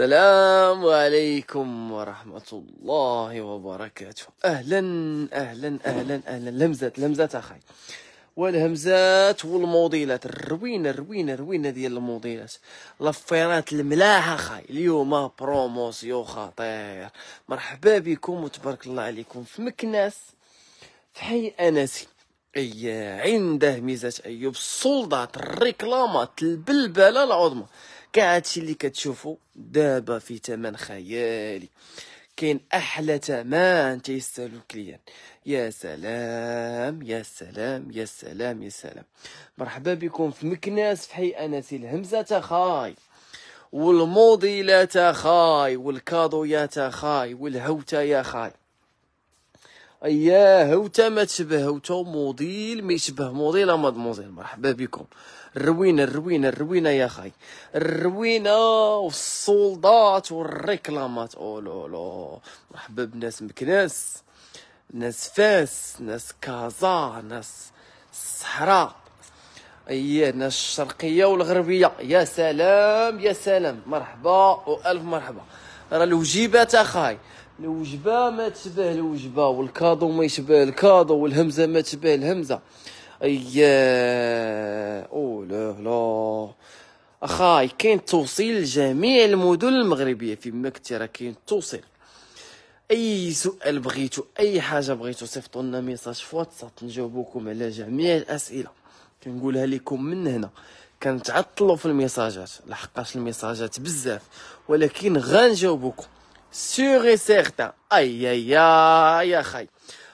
السلام عليكم ورحمة الله وبركاته أهلا أهلا أهلا أهلا لمزات لمزات أخي والهمزات والموضيلات الروينة الروينة الروينة ديال الموضيلات لفيرات الملاح أخي اليوم بروموسيو خطير مرحبا بكم وتبارك الله عليكم في مكناس في حي أنسي أي عنده ميزة أيوب السلطات الريكلامات البلبلة العظمى كاع هادشي اللي كتشوفوا دابا في ثمن خيالي كاين احلى ثمن تيستاهلو الكليان يا سلام يا سلام يا سلام يا سلام مرحبا بكم في مكناس في حي انس الهمزه تخاي والموديلات خاي والكادو يا خاي والهوتا يا خاي ايا هوتا ما تشبه هوتا موديل ما يشبه موديل مضموزيل مرحبا بكم الروينه الروينه الروينه يا خاي الروينه والسولدات والريكلامات اولولو مرحبا بناس مكناس ناس فاس ناس كازا ناس الصحراء اي ناس الشرقيه والغربيه يا سلام يا سلام مرحبا والف مرحبا راه الوجيبات اخاي الوجبه ما تشبه الوجبه والكادو ما يشبه الكادو والهمزه ما تشبه الهمزه اياه او لا لا اخاي كاين توصيل لجميع المدن المغربيه فيما كنتي راه كاين توصيل اي سؤال بغيتو اي حاجه بغيتو صيفطوا لنا ميساج في واتساب نجاوبوكم على جميع الاسئله كنقولها لكم من هنا كنتعطلوا في الميساجات لحقاش الميساجات بزاف ولكن غنجاوبوكم سيغ سيغتا اي اي يا خاي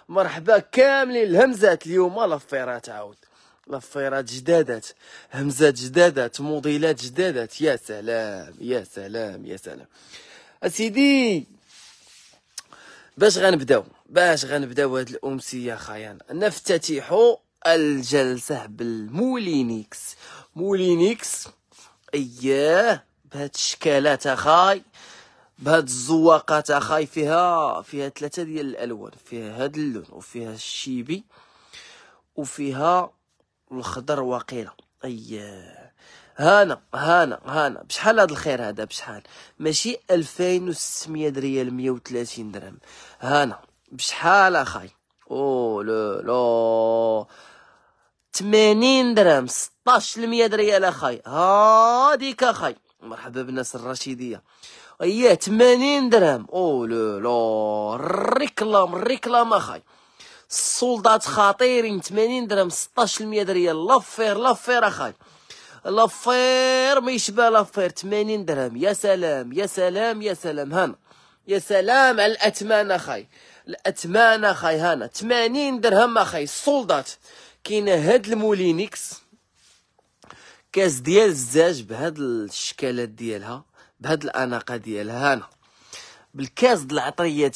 مرحبا كاملين الهمزات اليوم لفيرات عاود لفيرات جدادات همزات جدادات موديلات جدادات يا سلام يا سلام يا سلام اسيدي باش غنبداو باش غنبداو هاد الامسيه خيان نفتتح الجلسه بالمولينيكس مولينيكس اياه بهاد الشكالات اخاي بهاد الزواقه تاع خاي فيها فيها ثلاثه ديال الالوان فيها هاد اللون وفيها الشيبي وفيها الخضر وقيله اي هانا هانا هانا بشحال هاد الخير هذا بشحال ماشي 2600 ريال 130 درهم هانا بشحال اخاي او لو لو 80 درهم 16 ريال اخاي هاديك اخاي مرحبا بالناس الرشيديه هي أية 80 درهم او لو لو ريكلام ريكلام اخاي السولدات خطيرين 80 درهم 16% ريال لافير لافير اخاي لافير ما يشبه لافير 80 درهم يا سلام يا سلام يا سلام هنا يا سلام على الاثمان اخاي الاثمان اخاي هنا 80 درهم اخاي السولدات كاين هاد المولينيكس كاس ديال الزاج بهاد الشكالات ديالها بهاد الاناقه ديالها هنا بالكاس د العطريه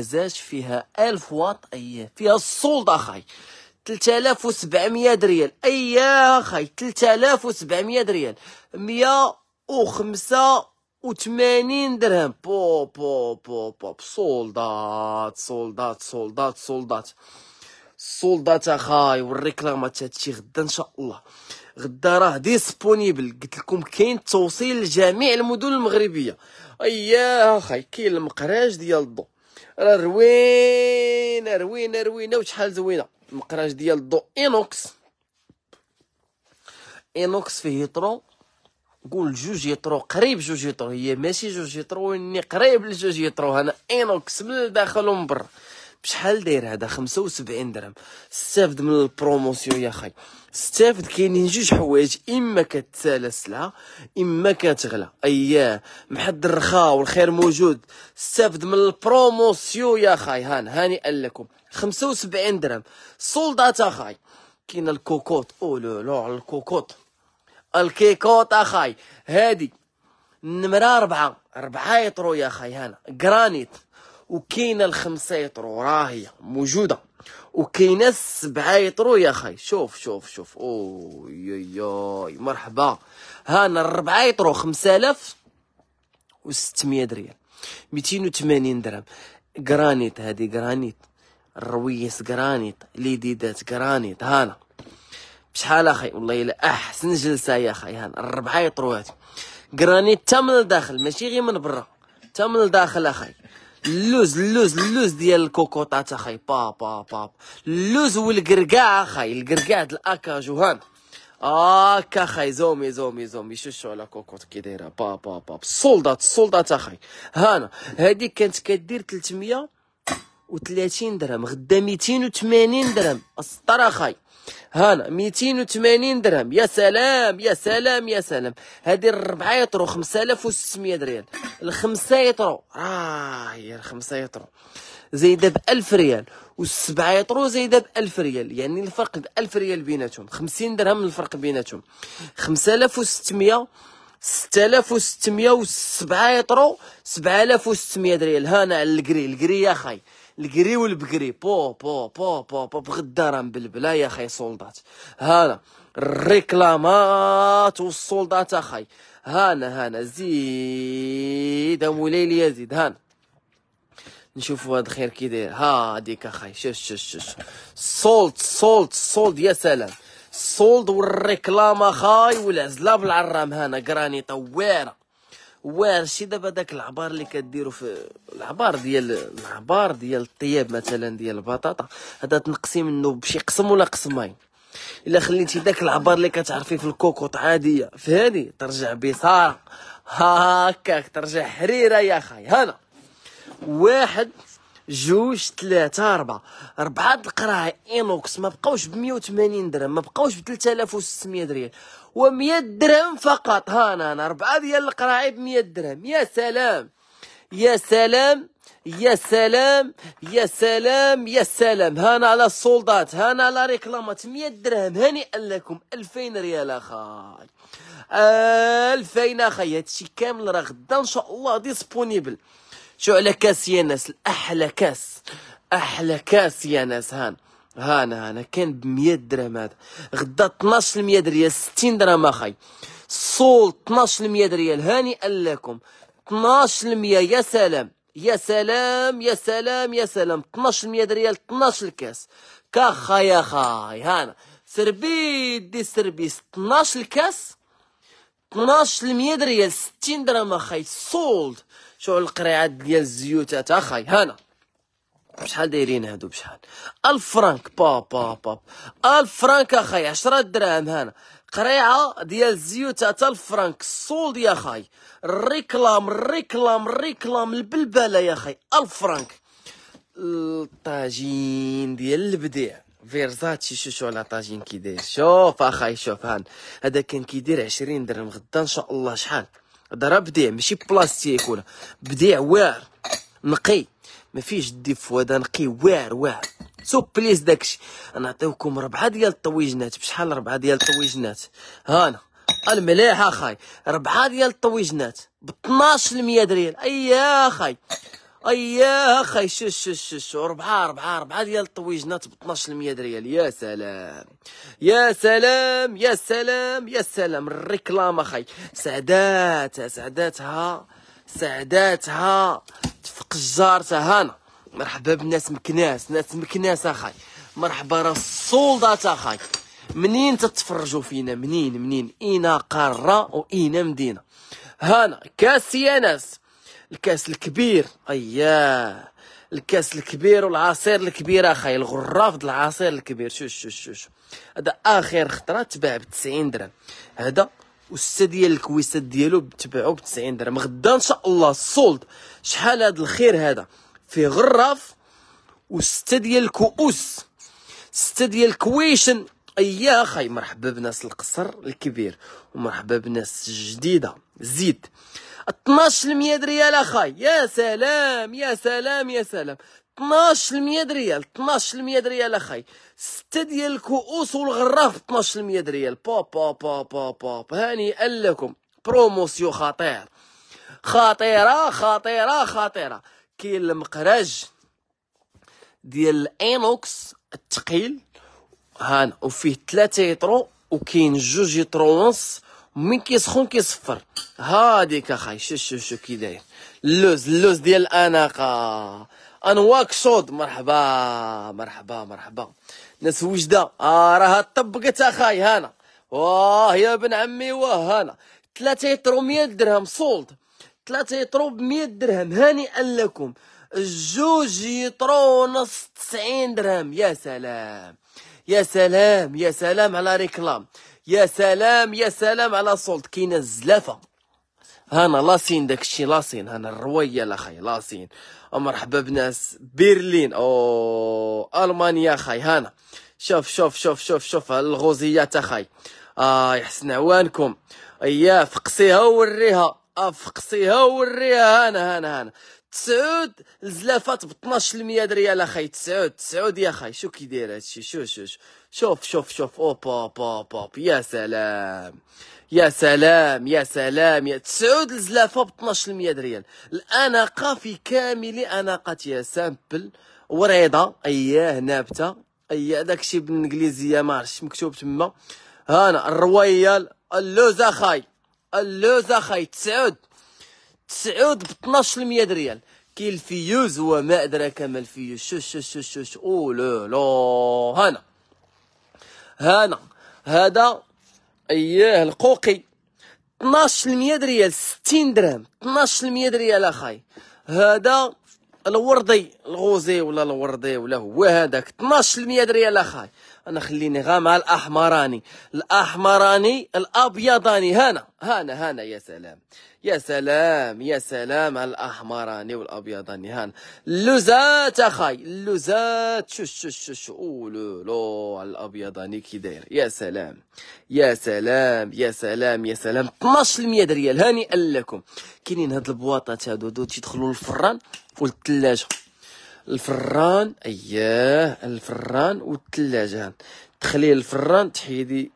زاج فيها 1000 واط اي فيها الصولد اخاي 3700 ريال ايا اخاي 3700 ريال 185 درهم بو بو بو بو سولدات سولدات سولدات سولدات سولدات اخاي والريكلامات هادشي غدا ان شاء الله غدا راه ديسبونيبل قلت لكم كاين توصيل لجميع المدن المغربيه اياه اخي كاين المقراج ديال الضو راه روين روين روين وشحال زوينه المقراج ديال الضو اينوكس اينوكس فيه يطرو قول جوج يطرو قريب جوج يطرو هي ماشي جوج يطرو واني قريب لجوج يطرو انا اينوكس من الداخل ومن برا بشحال داير هذا 75 درهم استافد من البروموسيون يا خي استافد كاينين جوج حوايج اما كتسالى السلعه اما كتغلى اياه محد الرخاء والخير موجود استافد من البروموسيو يا خاي هان قال لكم 75 درهم سولدات اخاي كاين الكوكوط او لو لو الكوكوت الكوكوط الكيكوط اخاي هادي نمره ربعه ربعه يطرو يا خاي هانا جرانيت وكاينه الخمسه يطرو راهيه موجوده وكاينه السبعه يطرو يا خي شوف شوف شوف اوي يوي مرحبا هانا الربعه يطرو 5600 ريال 280 درهم جرانيت هذه جرانيت الرويس جرانيت ليديدات جرانيت هانا بشحال اخي والله الا احسن جلسه يا اخي هانا الربعه يطرو هذه جرانيت تا من الداخل ماشي غير من برا تا من الداخل اخي اللوز اللوز اللوز ديال الكوكوطات اخاي با با با اللوز والقرقاع اخاي القرقاع د الاكاجو هان هاكا خاي زومي زومي زومي شوشو على كوكوط كي دايره با با با السولدات سولدات اخاي هانا هذيك كانت كدير 300 درهم غدا 280 درهم السطر اخاي هانا 280 درهم يا سلام يا سلام يا سلام هذه الربعه يطرو 5600 ريال الخمسه يطرو اه هي الخمسه يطرو زايده ب 1000 ريال والسبعه يطرو زايده ب 1000 ريال يعني الفرق ب 1000 ريال بيناتهم 50 درهم الفرق بيناتهم 5600 6600 والسبعه يطرو 7600 ريال هانا على الكري الكري يا خاي الكري والبكري بو بو بو بو بو بغدا راه مبلبلا يا خي سولدات هانا الريكلامات والسولدات اخاي هانا هانا زيد مولاي ليا زيد هانا نشوفوا هاد خير كي داير هاديك اخاي شوف شوف شوف سولد سولد سولد يا سلام السولد والريكلام اخاي والعزله بالعرام هانا قراني طويره شتي دابا داك العبار اللي كديرو في العبار ديال العبار ديال الطياب مثلا ديال البطاطا هذا تنقسي منه بشي قسم ولا قسمين الا خليتي داك العبار اللي كتعرفي في الكوكوط عاديه في هذه ترجع بصاره هاكاك ترجع حريره يا خاي هنا واحد جوج ثلاثة أربعة أربعة القراعي إينوكس ما بقاوش ب 180 درهم ما بقاوش ب 3600 ريال و100 درهم فقط ها انا 4 ديال القراعي ب 100 درهم يا سلام يا سلام يا سلام يا سلام يا سلام هانا على السولدات هانا على ريكلامات 100 درهم هنيئا لكم 2000 ريال اخاي 2000 اخاي هادشي كامل راه غدا ان شاء الله ديسبونيبل شو على كاس يا ناس الاحلى كاس احلى كاس يا ناس هان هانا هانا كان ب 100 درهم هذا غدا 12 100 ريال 60 درهم اخاي صول 12 المية ريال هانئا لكم 12 100 يا سلام يا سلام يا سلام يا سلام 12 100 ريال 12 الكاس كاخا يا خاي هانا سربي دي سربي 12 الكاس 12 100 ريال 60 درهم اخاي سولد شوف القريعات ديال الزيوتات اخاي هانا بشحال دايرين هادو بشحال ألف فرانك با با با ألف فرانك أخاي عشرة دراهم هنا قريعة ديال الزيوت تا ألف فرانك السولد يا خاي الريكلام الريكلام الريكلام البلبلة يا خاي ألف فرانك الطاجين ديال البديع فيرزاتشي شو شو على طاجين كي داير شوف اخاي شوف هان هذا كان كيدير 20 درهم غدا ان شاء الله شحال ضرب بديع ماشي بلاستيك ولا بديع واعر نقي ما فيش ديفو هذا نقي واعر واعر سو بليز داكشي نعطيوكم ربعه ديال الطويجنات بشحال ربعه ديال الطويجنات هانا المليح اخاي ربعه ديال الطويجنات ب 12% دريال ايا اخاي ايا اخاي شو شو شو شو ربعه ربعه ربعه ديال الطويجنات ب 12% دريال يا سلام يا سلام يا سلام يا سلام الريكلام اخاي سعداتها سعداتها سعداتها في قجار تهانا مرحبا بالناس مكناس ناس مكناس اخاي مرحبا راه السولدات اخاي منين تتفرجوا فينا منين منين اينا قاره واين مدينه هانا كاس يا ناس الكاس الكبير اياه الكاس الكبير والعصير الكبير اخاي الغراف د العصير الكبير شوف شوف شوف هذا اخر خطره تباع ب 90 درهم هذا والسته ديال الكويسات ديالو تبعو ب 90 درهم غدا ان شاء الله السولد شحال هذا الخير هذا فيه غراف وسته ديال الكؤوس سته ديال الكويشن ايا خاي مرحبا بناس القصر الكبير ومرحبا بناس الجديده زيد 12% ريال اخاي يا سلام يا سلام يا سلام 12% ريال 12% ريال اخي ستة ديال الكؤوس والغراف ب 12% دريال بوب بوب بوب بوب هنيئا لكم بروموسيو خطير خطيرة خطيرة خطيرة كاين المقراج ديال الانوكس الثقيل هان وفيه 3 يطرو وكاين جوج يطرو ونص من كيسخون كيصفر هاديك اخاي شو شو شو كي داير اللوز اللوز ديال الاناقه انواك صود مرحبا مرحبا مرحبا ناس وجده آه راها طبقت اخاي هانا واه يا بن عمي واه هانا ثلاثه يطرو 100 درهم سولد ثلاثه يطرو ب 100 درهم هاني لكم الجوج يطرو نص 90 درهم يا سلام يا سلام يا سلام على ريكلام يا سلام يا سلام على سولد كاينه الزلافه هانا لاسين داكشي لاسين هانا الرويه لاخاي لاسين ومرحبا بناس برلين او المانيا خاي هانا شوف شوف شوف شوف شوف الغوزيات اخاي اه يحسن عوانكم ايا فقسيها ووريها افقسيها آه، ووريها هانا هانا هانا تسعود الزلافات ب 12% ريال اخي تسعود تسعود يا اخي شو كي داير هادشي شو شو شوف شوف شوف اوبا با با يا سلام يا سلام يا سلام يا تسعود الزلافه ب 12% ريال الاناقه في كامل اناقتها سامبل وريضه اياه نابته اياه داكشي بالانجليزيه ما عرفتش مكتوب تما هانا الرويال اللوزه خاي اللوزه خاي تسعود تسعود ب 12% ريال كي الفيوز وما ادراك ما الفيوز شوش شوش شوش شو او لو لو هانا هانا هذا اياه القوقي 12% ريال 60 درهم 12% ريال اخاي هذا الوردي الغوزي ولا الوردي ولا هو هذاك 12% ريال اخاي انا خليني غا مع الاحمراني الاحمراني الابيضاني هنا هنا هنا يا سلام يا سلام يا سلام على الاحمراني والابيضاني هنا اللوزات اخاي اللوزات شو شو شو شو لو على الابيضاني كي داير يا سلام يا سلام يا سلام يا سلام 12% ريال هانئا لكم كاينين هاد البواطات هادو تيدخلوا للفران والثلاجه الفران اياه الفران والثلاجه تخلي الفران تحيدي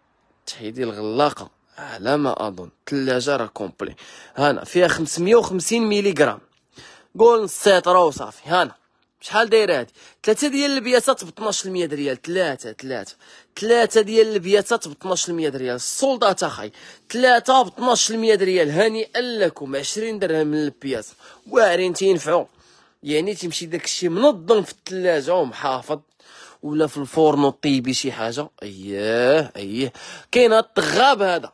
تحيدي الغلاقه على ما اظن الثلاجه راه كومبلي هنا فيها 550 ميلي ملغ قول نص راه صافي هنا شحال داير هادي ثلاثه ديال البياسات ب 12% ريال ثلاثه ثلاثه ثلاثه ديال البياسات ب 12% ريال السلطه اخاي ثلاثه ب 12% ريال هاني لكم 20 درهم من البياس واعرين تينفعوا يعني تمشي داك الشيء منظم في الثلاجه ومحافظ ولا في الفرن طيبي شي حاجه اييه اييه كاين الطغاب هذا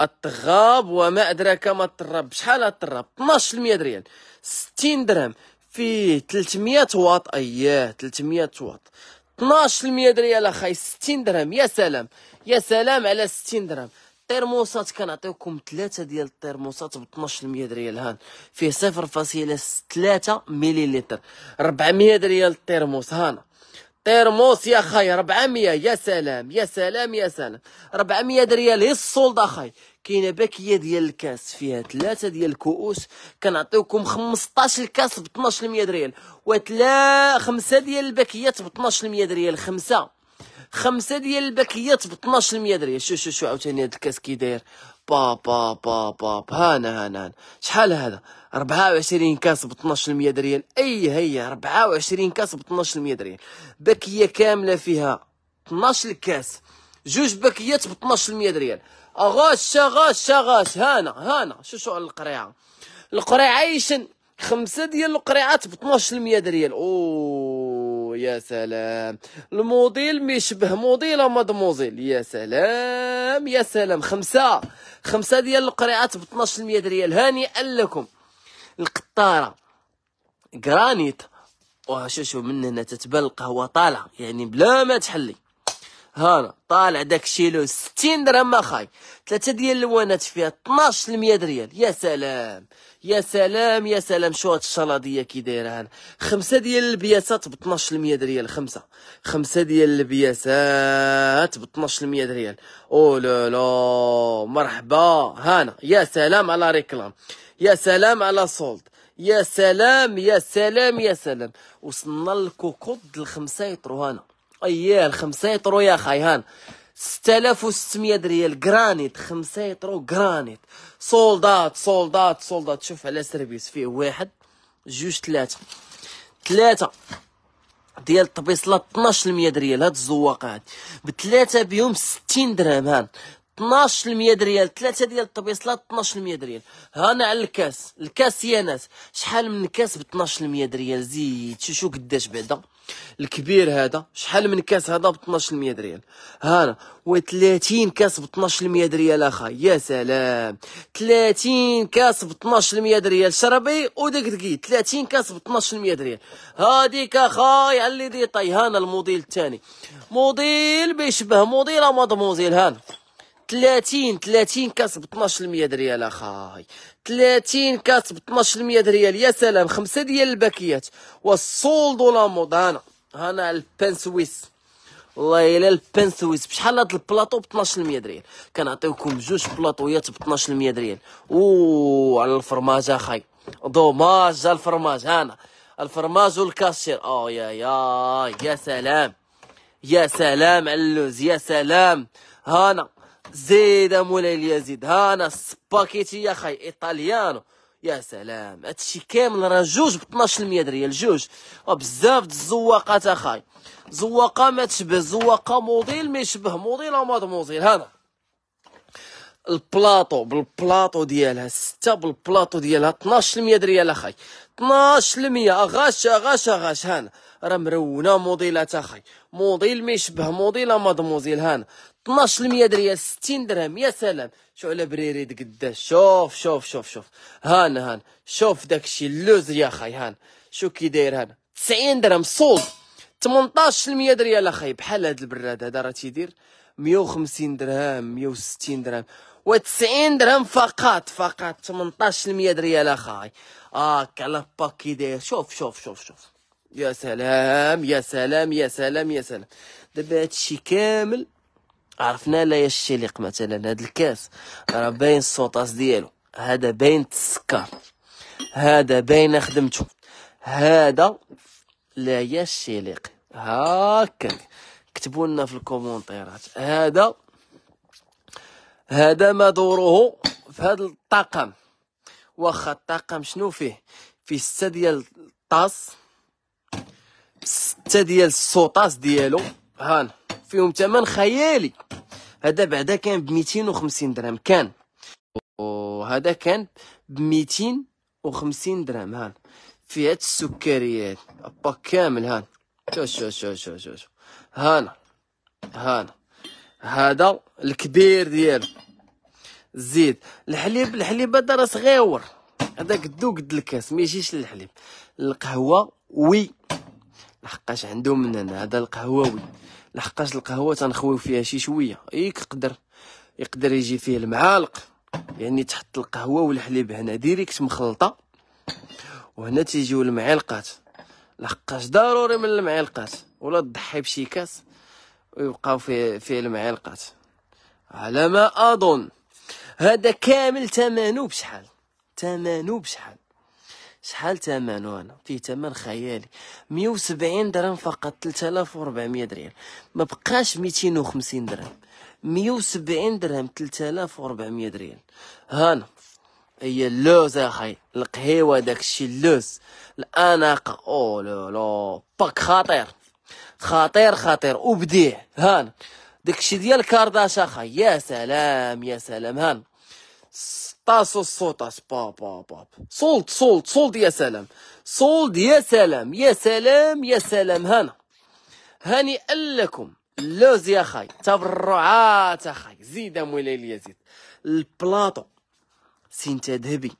الطغاب وما ادراك ما الطراب شحال الطراب 12% ريال 60 درهم فيه 300 واط اييه 300 واط 12% ريال اخاي 60 درهم يا سلام يا سلام على 60 درهم الترموسات كنعطيوكم ثلاثه ديال الترموسات ب 12 المية ريال هان فيه صفر 0.3 مليلتر 400 ريال الترموس هانا ترموس يا خاي 400 يا سلام يا سلام يا سلام 400 ريال هي السولد اخاي كاينه باكيه ديال الكاس فيها ثلاثه ديال الكؤوس كنعطيوكم 15 كاس ب 12 ريال وثلاثه خمسه ديال الباكيات ب 12 ريال خمسه خمسه ديال الباكيات ب 12% دريه شو شو شو عاوتاني هاد الكاس كي داير با با با با با. هانا هانا هانا شحال هذا 24 كاس ب 12% دريال اي هي 24 كاس ب 12% دريال باكيه كامله فيها 12 كاس جوج باكيات ب 12% دريال اغاش اغاش اغاش هانا هانا شو شو القريعه القريعه ايشن خمسه ديال القريعات ب 12% دريال اوه يا سلام الموديل ميشبه يشبه موديل مادموزيل يا سلام يا سلام خمسة خمسة ديال القراءات ب 12% ريال هانئا لكم القطارة جرانيت وشوشو من هنا تتبان القهوة طالعة يعني بلا ما تحلي هانا طالع داك الشيلو 60 درهم اخاي ثلاثه ديال اللوانات فيها 12% ريال يا سلام يا سلام يا سلام شو هاد الشلاضيه كي دايره هانا خمسه ديال البياسات ب 12% ريال خمسه خمسه ديال البياسات ب 12% ريال او لا لا مرحبا هانا يا سلام على ريكلام يا سلام على سولد يا سلام يا سلام يا سلام وصلنا للكوكوط الخمسه يطرو هانا اييه الخمسة يطرو يا خاي هان ستمية ريال جرانيت خمسة يطرو جرانيت سولدات سولدات سولدات شوف على سيرفيس فيه واحد جوج ثلاثة ثلاثة ديال الطبيصلة 12 ريال هاد الزواقة هاد بثلاثة بيهم 60 درهم هان 12% ريال ثلاثة ديال الطبيصلات 12% ريال هانا على الكاس الكاس يا ناس شحال من كاس ب 12% ريال زيد شو شو قداش بعدا الكبير هذا شحال من كاس هذا ب 12% ريال هانا و30 كاس ب 12% ريال اخا يا سلام 30 كاس ب 12% ريال شربي ودقدقي 30 كاس ب 12% ريال هاديك اخاي على اللي ديطاي هانا الموديل الثاني موديل بيشبه موديل مادموزيل هانا 30 30 كاس ب 12% ريال اخاي 30 كاس ب 12% ريال يا سلام خمسه ديال الباكيات والسول دولا مود هنا هنا البان سويس والله الا البان سويس بشحال هاد البلاطو ب 12% ريال كنعطيوكم جوج بلاطويات ب 12% ريال او على الفرماج اخاي دوماج الفرماج هنا الفرماج والكاشير او يا يا يا سلام يا سلام على اللوز يا سلام هانا زيد مولاي اليزيد هانا سباكيتي يا خاي ايطاليانو يا سلام هادشي كامل راه جوج ب 12% ريال جوج وبزاف الزواقات اخاي زواقه ما تشبه زواقه موديل ما يشبه موديل او موديل هانا البلاطو بالبلاطو ديالها ستة بالبلاطو ديالها 12% ريال اخاي 12% غاش غاش غاش هانا راه مرونه موديلات اخاي موديل ما يشبه موديل مادموزيل هان 12% درهم 60 درهم يا سلام شو على بريري قداش شوف شوف شوف شوف هان هان شوف داكشي اللوز يا خاي هان شو كي داير هان 90 درهم صول 18% يا اخاي بحال هاد البراد هذا راه تيدير 150 درهم 160 درهم و90 درهم فقط فقط 18% ريال اخاي هاك آه على باكي داير شوف شوف شوف شوف يا سلام يا سلام يا سلام يا سلام دابا هادشي كامل عرفنا لا يشلق مثلا هذا الكاس راه باين السوطاس ديالو هذا باين تسكر هذا باين خدمته هذا لا يشلق هاكاك كتبوا لنا في الكومونتيرات هذا هذا ما دوره في هذا الطاقم واخا الطاقم شنو فيه فيه ستة ديال الطاس ستة ديال السوطاس ديالو هانا فيهم ثمن خيالي هذا بعدا كان ب 250 درهم كان وهذا كان ب 250 درهم ها فيها السكريات با كامل هان شوف شوف شوف شوف شوف هانا هانا هذا الكبير ديالو الزيت الحليب الحليب هذا راه صغيور هذا قدو قد الكاس ما يجيش للحليب القهوه وي لحقاش عندهم من هنا هذا وي لحقاش القهوه تنخويو فيها شي شويه يقدر يقدر يجي فيه المعالق يعني تحط القهوه والحليب هنا ديريكت مخلطه وهنا تيجيو المعلقات لحقاش ضروري من المعلقات ولا تضحي بشي كاس ويبقاو فيه فيه المعلقات على ما اظن هذا كامل تمانو بشحال تمانو بشحال شحال ثمنه هنا فيه ثمن خيالي 170 درهم فقط 3400 ريال ما بقاش 250 درهم 170 درهم 3400 ريال هانا هي اللوز اخي القهيوه داكشي اللوز الاناقه او لو لو باك خطير خطير خطير وبديع هان داكشي ديال كارداش اخي يا سلام يا سلام هان طاسو الصوتات با با با صولد صولد صولد يا سلام صولد يا سلام يا سلام يا سلام هنا هنيئا لكم اللوز يا خاي تبرعات اخاي زيد مولاي اليزيد البلاطو سنت ذهبي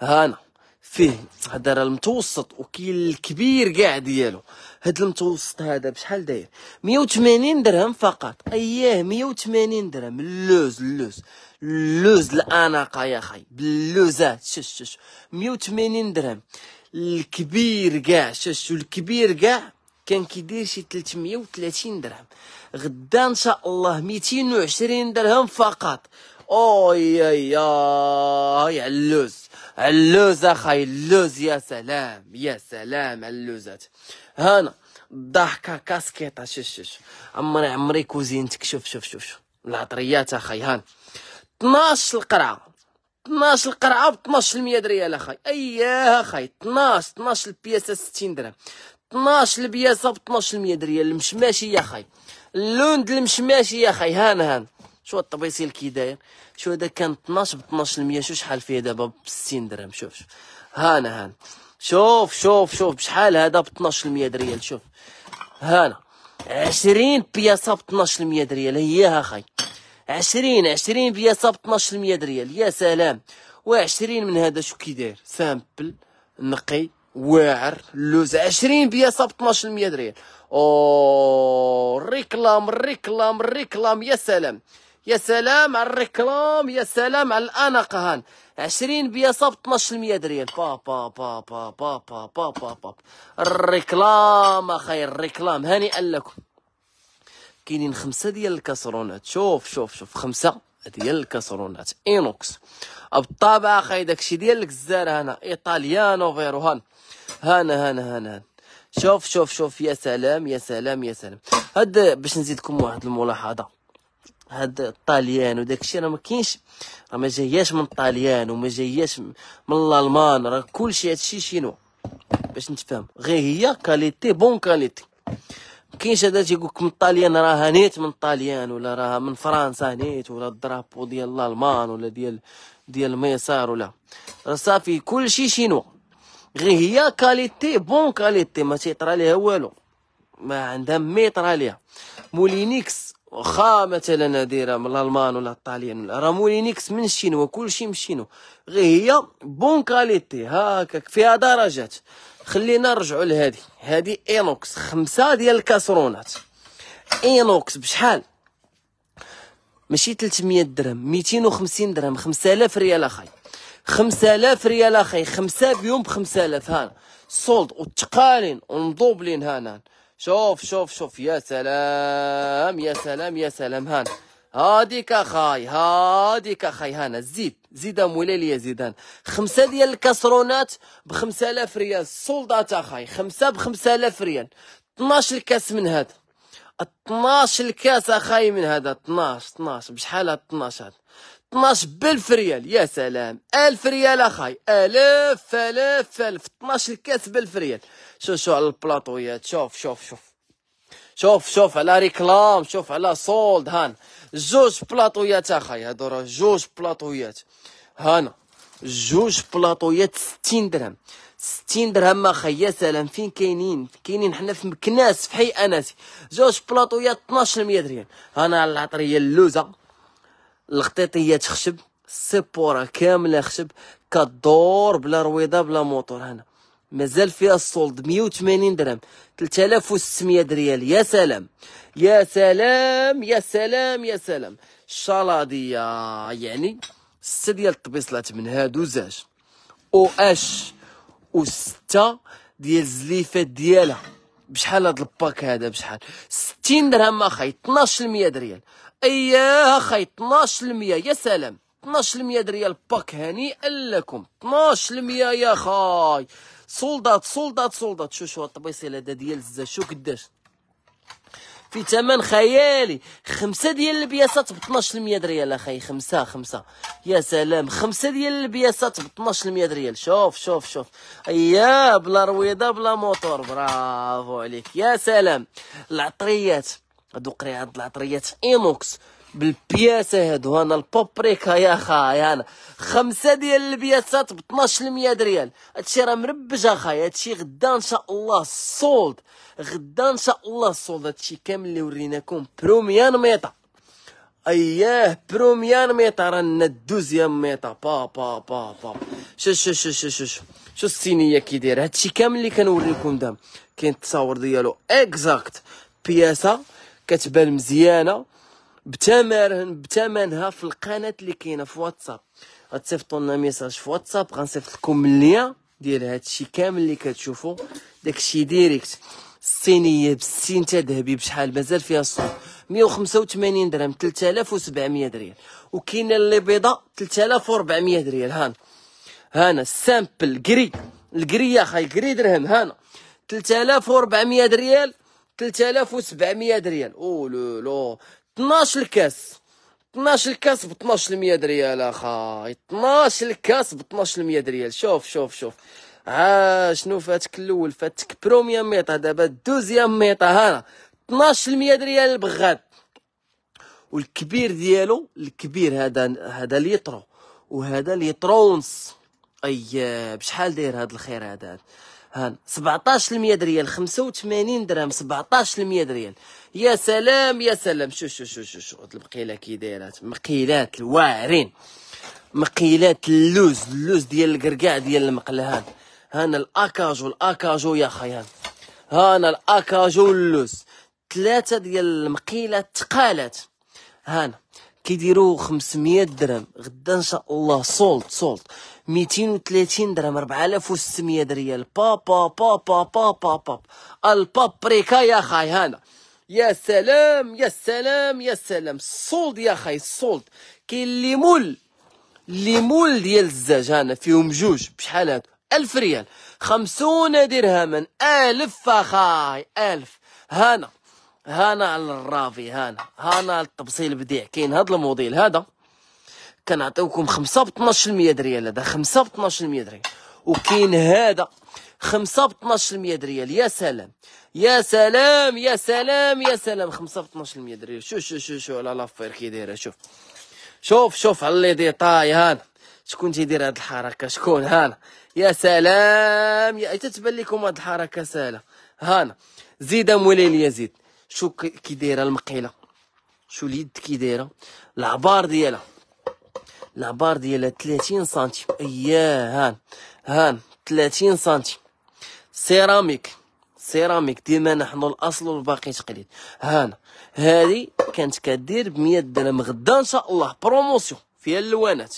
هنا فيه هذا المتوسط وكاين الكبير كاع ديالو هاد المتوسط هذا بشحال داير 180 درهم فقط اييه 180 درهم اللوز اللوز اللوز الاناقه يا خي باللوزات شش شش 180 درهم الكبير كاع شش الكبير كاع كان كيدير شي 330 درهم غدا ان شاء الله 220 درهم فقط اوي يا يا اللوز اللوز اخاي اللوز يا سلام يا سلام اللوزات هانا ضحكه كاسكيطه شوف شوف عمري عمري كوزينتك شوف شوف شوف شوف العطريات اخي هان 12 القرعه 12 القرعه ب 12% ريال اخي اياه اخي 12 12 البياسه 60 درهم 12 البياسه ب 12% ريال المشماشي يا اخي اللون ديال المشماشي يا اخي هان هان شو الطبيسيل كي داير شو هذا كان 12 ب 12% شو شحال فيه دابا ب 60 درهم شوف شوف هان هان شوف شوف شوف بشحال هذا ب 12% ريال شوف هنا 20 بياسه ب 12% ريال ها خاي 20 20 بياسه ب 12% ريال يا سلام و20 من هذا شو كيدير سامبل نقي واعر لوز 20 بياسه ب 12% ريال او ريكلام ريكلام ريكلام يا سلام يا سلام على الريكلام يا سلام على هان 20 بيصه ب 1200 ريال با با با با با با با با با الريكلام اخي الريكلام هنيئا لكم كاينين خمسه ديال الكاسرونات شوف شوف شوف خمسه ديال الكاسرونات اينوكس بالطبع اخي داكشي ديال الجزار هنا ايطاليانو فيرو هان هنا هنا هان. شوف شوف شوف يا سلام يا سلام يا سلام هاد باش نزيدكم واحد الملاحظه هاد الطاليان وداكشي راه ما كاينش راه ما جاياش من الطاليان وما جاياش من الالمان راه كلشي هادشي شينوا باش نتفاهم غير هي كاليتي بون كاليتي ما كاينش هذا تيقول لك من الطاليان راها نيت من الطاليان ولا راها من فرنسا نيت ولا الدرابو ديال الالمان ولا ديال ديال ميسار ولا راه صافي كلشي شينوا غير هي كاليتي بون كاليتي ما تيطرى ليها والو ما عندها ميطرا ليها مولينيكس واخا مثلا دايره من الالمان ولا الطاليان ولا رامولي نيكس من الشينوا كلشي من الشينوا غير هي بون كاليتي هاكاك فيها درجات خلينا نرجعوا لهادي هادي اينوكس خمسة ديال الكاسرونات اينوكس بشحال ماشي 300 درهم 250 درهم 5000 ريال اخاي 5000 ريال اخاي خمسة بيوم ب 5000 هانا سولد وتقالين ومضوبلين هانا شوف شوف شوف يا سلام يا سلام يا سلام هان هاديك اخاي هاديك اخاي هانا زيد زيد مولاي لي زيدان خمسه ديال الكسرونات ب الاف ريال سولدات اخاي خمسه ب الاف ريال 12 كاس من هذا 12 كاس اخاي من هذا 12 12 بشحال هاد 12 هذا 12 بالف ريال يا سلام 1000 ريال اخاي 1000 1000 الف 12 كاس بالف ريال شو البلاطويات شوف شوف شوف شوف شوف على ريكلام شوف على سولد هان جوج بلاطويات اخاي هادو راه جوج بلاطويات هانا جوج بلاطويات 60 درهم 60 درهم اخاي يا سلام فين كاينين كاينين حنا في مكناس في حي اناسي جوج بلاطويات 1200 ريال هانا العطريه اللوزه الخطيطيات خشب السيبوره كامله خشب كدور بلا رويضه بلا موطور هنا مازال فيها السولد 180 درهم 3600 ريال يا سلام يا سلام يا سلام يا سلام الشلاضيه يعني سته ديال الطبيصلات من هادو زاج او اش وسته ديال الزليفات ديالها بشحال هاد الباك هذا بشحال 60 درهم اخاي 12 ريال اياه اخاي 12 يا سلام 12 ريال باك هنيئا لكم 12 يا خاي سولدات سولدات سولدات شو شو الطبيصيل هذا ديال الزاز شو قداش في ثمن خيالي خمسة ديال البياسات ب 12% ريال اخي خمسة خمسة يا سلام خمسة ديال البياسات ب 12% ريال شوف شوف شوف ايا بلا رويضة بلا موتور برافو عليك يا سلام العطريات هادو قريعه العطريات اينوكس بالبياسه هادو انا البوبريكا يا خايا انا خمسه ديال البياسات ب 12% ريال هادشي راه مربج اخايا هادشي غدا ان شاء الله سولد غدا ان شاء الله سولد هادشي كامل اللي وريناكم بروميان ميطا اياه بروميان ميطا رانا الدوزيام ميطا با با با با شو شو شو شو شو شو, شو الصينيه داير هادشي كامل اللي كنوريكم دابا كاين التصاور ديالو اكزاكت بياسه كتبان مزيانه بثمن بثمنها في القناه اللي كاينه في واتساب غتصيفطوا لنا ميساج في واتساب غنصيفط لكم اللين ديال هادشي كامل اللي كتشوفوا داكشي ديريكت الصينيه بالسين تاع ذهبي بشحال مازال فيها الصوت 185 درهم 3700 ريال وكاينه اللي بيضاء 3400 ريال هان هانا السامبل كري الكري يا خاي كري درهم هانا 3400 ريال 3700 ريال او لو لو 12 الكاس 12 الكاس ب 1200 ريال اخاي 12 الكاس ب 1200 ريال شوف شوف شوف ها شنو فاتك الاول فاتك بروميام ميطا دابا دوزيام ميطا ها 1200 ريال البغات والكبير ديالو الكبير هذا هذا ليترو وهذا ليترونس اي بشحال داير هذا الخير هذا ها 17 ريال 85 درهم 17 ريال يا سلام يا سلام شو شو شو شو شو البقيله كي دايره مقيلات الواعرين مقيلات اللوز اللوز ديال القرقاع ديال المقلهان هانا الاكاجو الاكاجو يا خيان هانا الاكاجو واللوز ثلاثه ديال المقيلات تقالات هانا كيديروا 500 درهم غدا ان شاء الله سولت سولت 230 درهم 4600 ريال با با با با با با با البابريكا يا خاي با يا سلام يا سلام يا سلام الصولد يا خاي الصولد كاين اللي مول اللي مول ديال الزاج هنا فيهم جوج بشحال هادو ألف ريال خمسون درهما ألف أخاي ألف هنا هنا على الرافي هنا هنا التبصيل بديع كاين هاد الموديل هذا كنعطيوكم خمسة ب 12% ريال هذا خمسة ب 12% ريال وكاين هذا خمسة ب 12% دريال يا سلام يا سلام يا سلام يا سلام خمسة ب 12% دريال شوف شوف شوف شوف على لافير كي دايره شوف شوف شوف على لي ديطاي هان شكون تيدير هاد الحركه شكون هان يا سلام يا تتبان لكم هاد الحركه سهله هان زيد مولاي لي زيد شو كي دايره المقيله شو اليد كي دايره العبار ديالها العبار ديالها 30 سنتيم اياه هان هان 30 سنتيم سيراميك سيراميك ديما نحن الاصل والباقي تقليد هانا هذه كانت كدير ب 100 درهم غدا ان شاء الله بروموسيون فيها اللوانات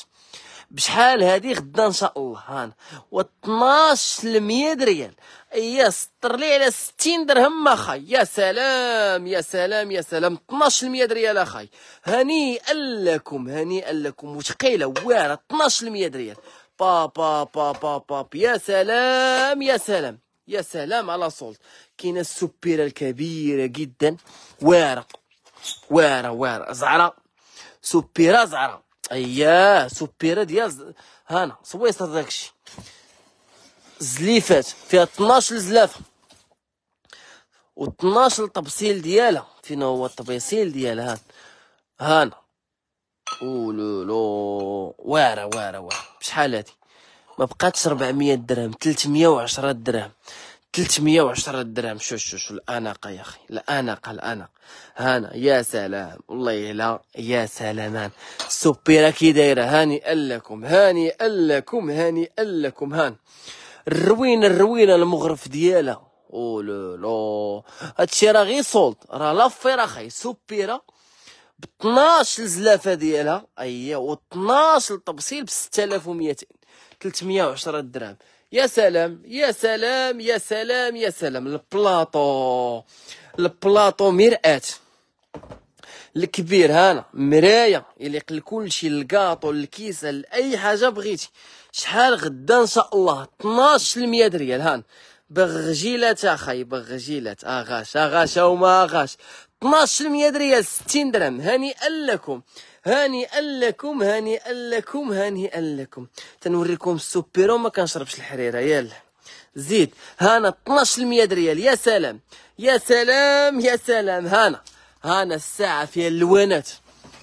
بشحال هذه غدا ان شاء الله هانا و 12 ل 100 ريال يا سطر لي على 60 درهم ما خاي يا سلام يا سلام يا سلام 12 ل 100 ريال اخاي هنيئا لكم هنيئا لكم وثقيله واعره 12 ل 100 ريال با با با با با يا سلام يا سلام يا سلام على سولت كاينه السبيره الكبيره جدا وارا وارا وارا زعره سبيره زعره اياه سبيره ديال ز... هانا سويسر داكشي زليفات فيها 12 زلافه و12 طبسيل ديالها فين هو الطبسيل ديالها هانا اولولو واعره واعره واعره بشحال هادي ما بقاتش 400 درهم 310 درهم 310 درهم شو شو شو الاناقه يا اخي الاناقه الاناقه هانا يا سلام والله لا يا سلامان سوبيرا كي دايره هاني لكم هاني لكم هاني لكم هان الروينه الروينه المغرف ديالها اولو لو هادشي راه غير سولد راه لافير اخي سوبيره ب 12 الزلافه ديالها اي و 12 تبصيل ب 6200 310 درهم يا سلام يا سلام يا سلام يا سلام البلاطو البلاطو مرآة الكبير هانا مراية يليق لكلشي الكاطو الكيسة لأي حاجة بغيتي شحال غدا إن شاء الله 12 ريال هان بغجيلات اخاي بغجيلات اغاش اغاش وما اغاش 12 ريال 60 درهم هنيئا لكم هانئا لكم هانئا لكم هانئا لكم تنوريكم السوبيرو ما كنشربش الحريره يلا زيد هانا 12% ريال يا سلام يا سلام يا سلام هانا هانا الساعه فيها اللوانات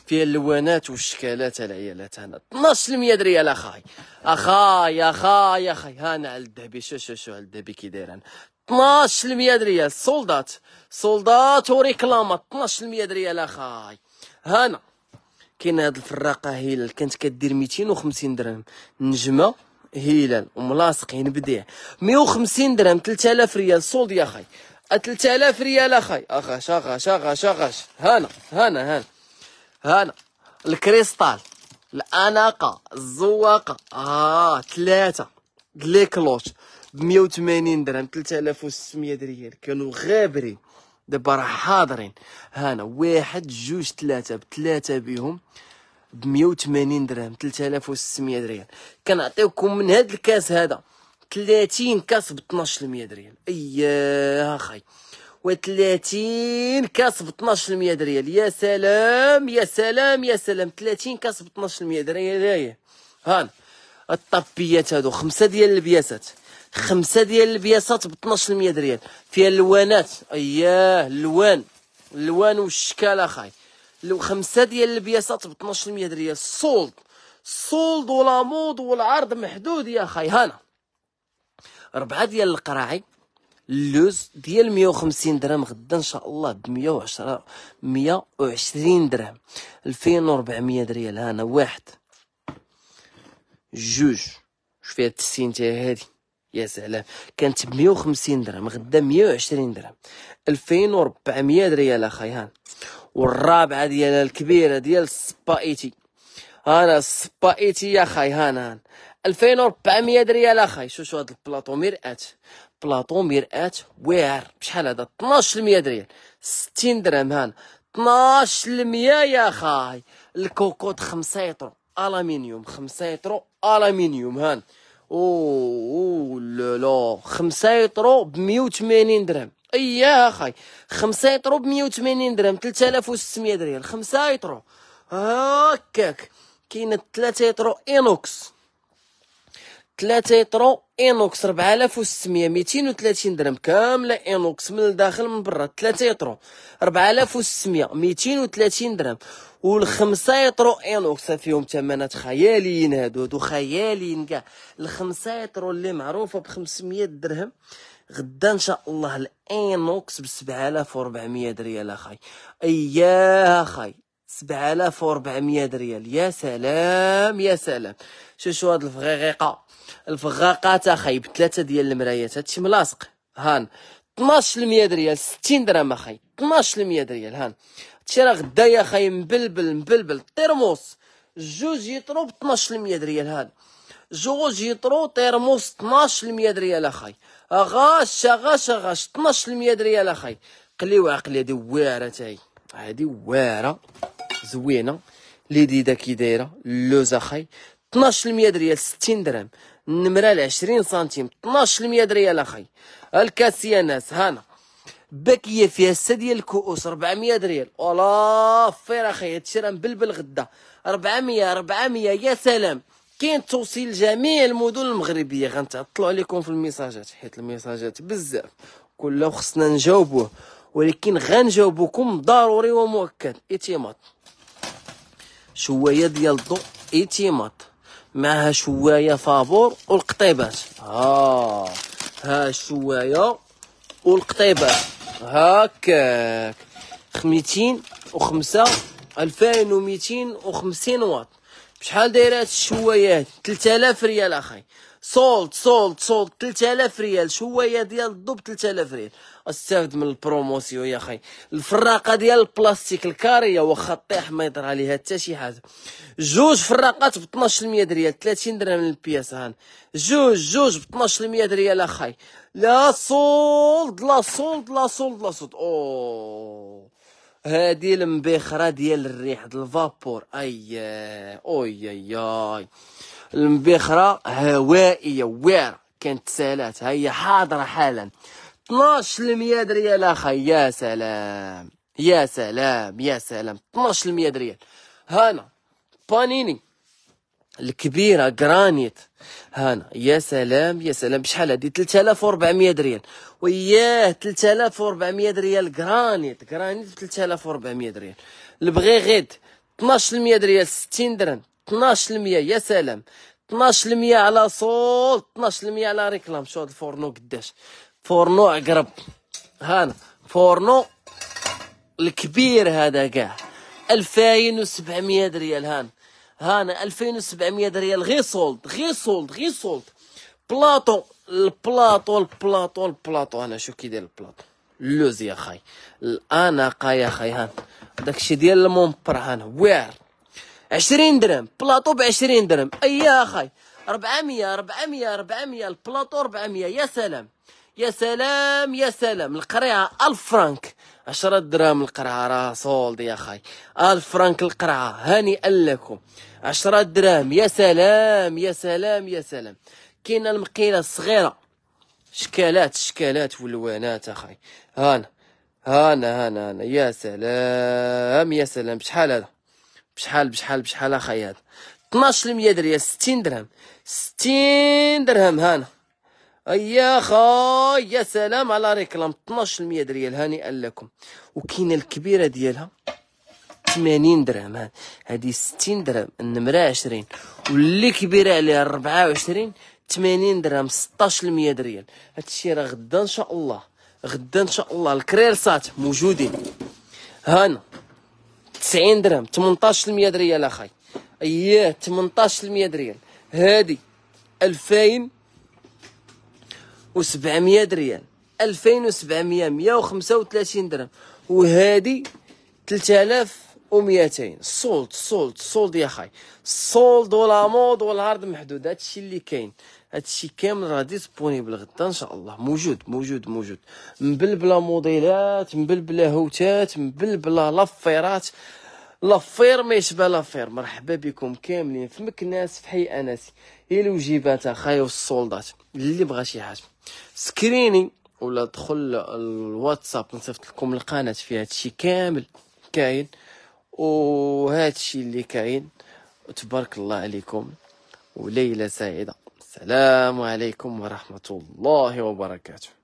فيها اللوانات والشكالات العيالات هنا 12 ميه ريال اخاي اخاي اخاي اخاي هانا على الذهبي شو شو شو على الذهبي كي داير 12 ميه ريال سولدات سولدات وريكلاما 12 ميه ريال اخاي هانا كاين هاد الفراقه هلال كانت كدير 250 درهم نجمه هلال وملاصقين يعني بديع 150 درهم 3000 ريال سولد يا خاي 3000 أه، ريال اخاي اخاش اخاش اخاش اخاش هنا هنا هنا هانا الكريستال الاناقه الزواقه اه ثلاثه لي كلوش ب 180 درهم 3600 ريال كانوا غابرين دابا راه حاضرين هانا واحد جوج ثلاثة بثلاثة بهم ب 180 درهم 3600 ريال كنعطيوكم من هاد الكاس هذا 30 كاس ب 1200 ريال اياه اخي و30 كاس ب 1200 ريال يا سلام يا سلام يا سلام 30 كاس ب 1200 ريال هان الطبيات هادو خمسه ديال البياسات خمسه ديال البياسات ب 12% دريال فيها اللوانات اياه اللوان اللوان والشكال اخاي لو خمسه ديال البياسات ب 12% دريال سولد سولد ولا مود والعرض محدود يا اخاي هنا ربعه ديال القراعي اللوز ديال 150 درهم غدا ان شاء الله ب 110 120 درهم 2400 ريال هنا واحد جوج شوف فيها التسين تاع هادي يا سلام كانت ب 150 درهم غدا 120 درهم 2400 ريال اخاي هان والرابعه ديالها الكبيره ديال السبايتي انا السبايتي يا خاي هان هان 2400 ريال اخاي شوف شو هاد البلاطو مرآت بلاطو مرآت واعر بشحال هذا 1200 ريال 60 درهم هان 12% يا خاي الكوكوت 5 يطرو الومنيوم 5 يطرو الومنيوم هان اوه لا لا خمسة يطرو بمية وثمانين درهم ايا يا خمسة يطرو بمية وثمانين درهم تلت الاف وستمية درهم خمسة يطرو هاكاك كاين تلاتة يطرو انوكس تلاتة يطرو انوكس ربعة الاف وستمية ميتين وثلاثين درهم كاملة انوكس من الداخل من برا تلاتة يطرو ربعة الاف وستمية ميتين وثلاثين درهم والخمسه يطرو انوكس فيهم ثمانات خياليين هادو هادو خياليين كاع الخمسه يطرو اللي معروفه ب 500 درهم غدا ان شاء الله الانوكس ب 7400 ريال اخاي اياه اخاي 7400 ريال يا سلام يا سلام شو شو هاد الفغيغيقة الفغاقات اخاي بثلاثه ديال المرايات هادشي ملاصق هان 12% ريال 60 درهم اخاي 12% ريال هان شتي راه غدا يا خاي مبلبل مبلبل تيرموس جوج يطرو ب 12% ريال هذا جوج يطرو تيرموس 12% ريال اخاي غاش غاش غاش 12% ريال اخاي قلي وعقلي هادي واعره تاعي هادي واعره زوينه لذيذه كي دايره اللوز اخاي 12% ريال 60 درهم النمره ل 20 سنتيم 12% ريال اخاي ناس هانا باكيه فيها سته ديال الكؤوس 400 ريال ولا فير اخي هادشي راه مبلبل غدا 400 400 يا سلام كاين توصيل جميع المدن المغربيه غنتعطلوا عليكم في الميساجات حيت الميساجات بزاف كله خصنا نجاوبوه ولكن غنجاوبكم ضروري ومؤكد ايتيمات شوايه ديال الضوء ايتيمات معها شوايه فابور والقطيبات آه، ها ها الشوايه والقطيبات هاكاك خميتين وخمسة ألفين وميتين وخمسين واط بشحال دايره هاد الشوايات 3000 ريال اخاي صولت صولت صولت 3000 ريال شوايه ديال الضب 3000 ريال استافد من البروموسيون يا اخي الفراقه ديال البلاستيك الكاريه واخا طيح ما يطرى عليها حتى شي حاجه جوج فراقات ب 1200 ريال 30 درهم للبياس هان جوج جوج ب 1200 ريال اخاي لا صولد لا صولد لا صولد لا صولد اوه هادي المبيخره ديال الريح الفابور اي اوي اي اي المبيخره هوائيه واعره كانت سالات هي حاضره حالا 12 المية ريال اخي يا سلام يا سلام يا سلام 12 المية ريال هنا بانيني الكبيره جرانيت هانا يا سلام يا سلام بشحال هادي 3400 ريال وياه 3400 ريال جرانيت جرانيت 3400 ريال غيد 12% ريال 60 درهم 12% يا سلام 12% على صول 12% على ريكلام شو هاد الفورنو قداش فورنو عقرب هانا فورنو الكبير هذا كاع 2700 ريال هانا هانا 2700 ريال غير سولد غير سولد غير سولد بلاطو البلاطو البلاطو البلاطو انا شو كي داير البلاطو اللوز يا خاي الاناقه يا خاي هان داكشي ديال المونبر هان وير 20 درهم بلاطو ب 20 درهم اي يا خاي 400 400 400 البلاطو 400 يا سلام يا سلام يا سلام القريعه 1000 فرانك 10 درهم القرعه راه سولد يا خاي 1000 فرانك القرعه هاني لكم 10 دراهم يا سلام يا سلام يا سلام كاينه المقيله الصغيره شكالات شكالات والوانات اخي هانا هانا هانا هانا يا سلام يا سلام بشحال هذا بشحال بشحال بشحال اخي هذا 12 المية دريه 60 درهم 60 درهم هانا اي خاي يا سلام على ريكلام 12 المية دريه هانئا لكم وكاينه الكبيره ديالها 80 درهم هذه 60 درهم النمره 20 واللي كبيره عليها 24 80 درهم 16 المية ريال هادشي راه غدا ان شاء الله غدا ان شاء الله الكريرسات موجودين هنا 90 درهم 18 ريال اخاي اييه 18 ريال هادي 2000 و700 ريال 2700 135 درهم وهادي 3000 و200 سولد سولد سولد يا خاي السولد ولا مود والعرض محدود هادشي اللي كاين هادشي كامل راه ديسبونيبل غدا ان شاء الله موجود موجود موجود مبلبله موديلات مبلبله هوتات مبلبله لافيرات لافير ما يشبه لافير مرحبا بكم كاملين في مكناس في حي اناسي هي الوجيبات اخاي والسولدات اللي بغى شي حاجه سكريني ولا دخل الواتساب نصيفط لكم القناه فيها هادشي كامل كاين وهذا الشيء اللي كاين تبارك الله عليكم وليله سعيده السلام عليكم ورحمه الله وبركاته